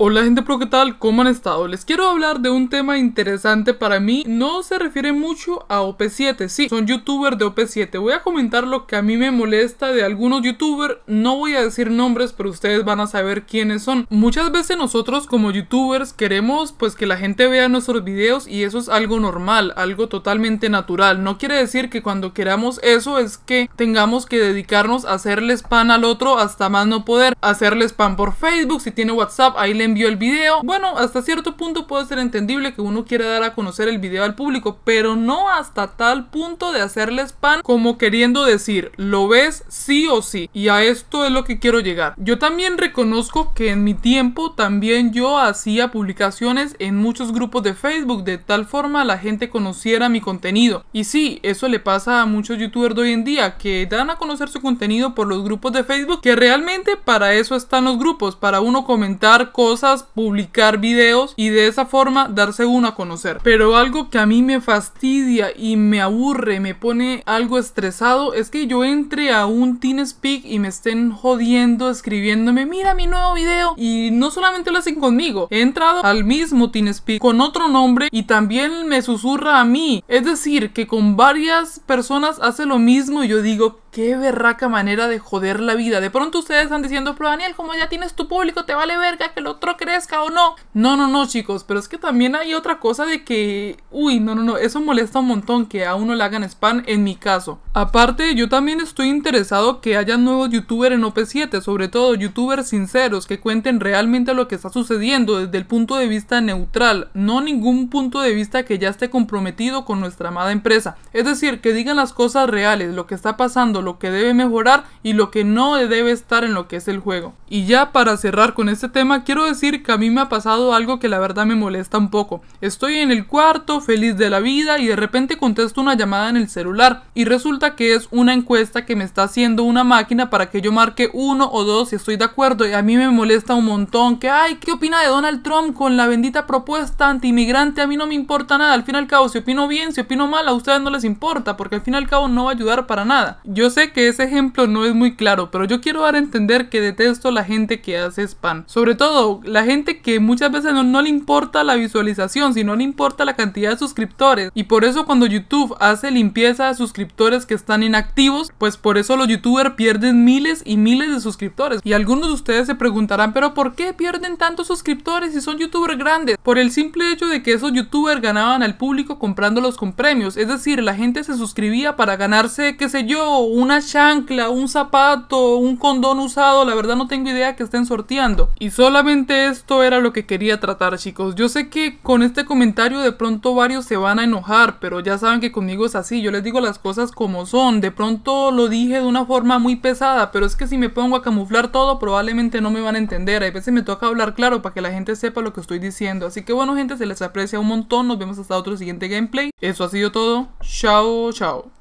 Hola gente pro, ¿qué tal? ¿Cómo han estado? Les quiero hablar de un tema interesante para mí. No se refiere mucho a OP7, sí, son youtubers de OP7. Voy a comentar lo que a mí me molesta de algunos youtubers. No voy a decir nombres, pero ustedes van a saber quiénes son. Muchas veces nosotros como youtubers queremos pues que la gente vea nuestros videos y eso es algo normal, algo totalmente natural. No quiere decir que cuando queramos eso es que tengamos que dedicarnos a hacerle spam al otro hasta más no poder. hacerle spam por Facebook, si tiene WhatsApp, ahí le vio el video. Bueno, hasta cierto punto puede ser entendible que uno quiera dar a conocer el video al público, pero no hasta tal punto de hacerle spam como queriendo decir, lo ves sí o sí. Y a esto es lo que quiero llegar. Yo también reconozco que en mi tiempo también yo hacía publicaciones en muchos grupos de Facebook de tal forma la gente conociera mi contenido. Y sí, eso le pasa a muchos youtubers de hoy en día que dan a conocer su contenido por los grupos de Facebook que realmente para eso están los grupos, para uno comentar cosas publicar videos y de esa forma darse uno a conocer. Pero algo que a mí me fastidia y me aburre, me pone algo estresado, es que yo entre a un speak y me estén jodiendo, escribiéndome, mira mi nuevo video. Y no solamente lo hacen conmigo, he entrado al mismo speak con otro nombre y también me susurra a mí. Es decir, que con varias personas hace lo mismo y yo digo, Qué berraca manera de joder la vida. De pronto ustedes están diciendo, pero Daniel, como ya tienes tu público, te vale verga que el otro crezca o no. No, no, no, chicos, pero es que también hay otra cosa de que, uy, no, no, no, eso molesta un montón que a uno le hagan spam en mi caso. Aparte, yo también estoy interesado que haya nuevos youtubers en OP7, sobre todo youtubers sinceros que cuenten realmente lo que está sucediendo desde el punto de vista neutral, no ningún punto de vista que ya esté comprometido con nuestra amada empresa. Es decir, que digan las cosas reales, lo que está pasando, lo que debe mejorar y lo que no debe estar en lo que es el juego. Y ya para cerrar con este tema, quiero decir que a mí me ha pasado algo que la verdad me molesta un poco. Estoy en el cuarto, feliz de la vida, y de repente contesto una llamada en el celular, y resulta que es una encuesta que me está haciendo una máquina para que yo marque uno o dos si estoy de acuerdo, y a mí me molesta un montón que, ay, ¿qué opina de Donald Trump con la bendita propuesta anti-inmigrante? A mí no me importa nada, al fin y al cabo, si opino bien, si opino mal, a ustedes no les importa, porque al fin y al cabo no va a ayudar para nada. Yo sé que ese ejemplo no es muy claro, pero yo quiero dar a entender que detesto la gente que hace spam. Sobre todo, la gente que muchas veces no, le importa la visualización, sino le importa la cantidad de suscriptores. Y por eso cuando YouTube hace limpieza de suscriptores que están inactivos, pues por eso los youtubers pierden miles y miles de suscriptores. Y algunos de ustedes se preguntarán, pero ¿por qué pierden tantos suscriptores si son youtubers grandes? Por el simple hecho de que esos youtubers ganaban al público comprándolos con premios. Es decir, la gente se suscribía para ganarse, qué sé yo, una chancla, un zapato, un condón usado, la verdad no tengo idea que estén sorteando. Y solamente esto era lo que quería tratar chicos. Yo sé que con este comentario de pronto varios se van a enojar, pero ya saben que conmigo es así, yo les digo las cosas como son. De pronto lo dije de una forma muy pesada, pero es que si me pongo a camuflar todo probablemente no me van a entender. A veces me toca hablar claro para que la gente sepa lo que estoy diciendo. Así que bueno gente, se les aprecia un montón, nos vemos hasta otro siguiente gameplay. Eso ha sido todo, chao, chao.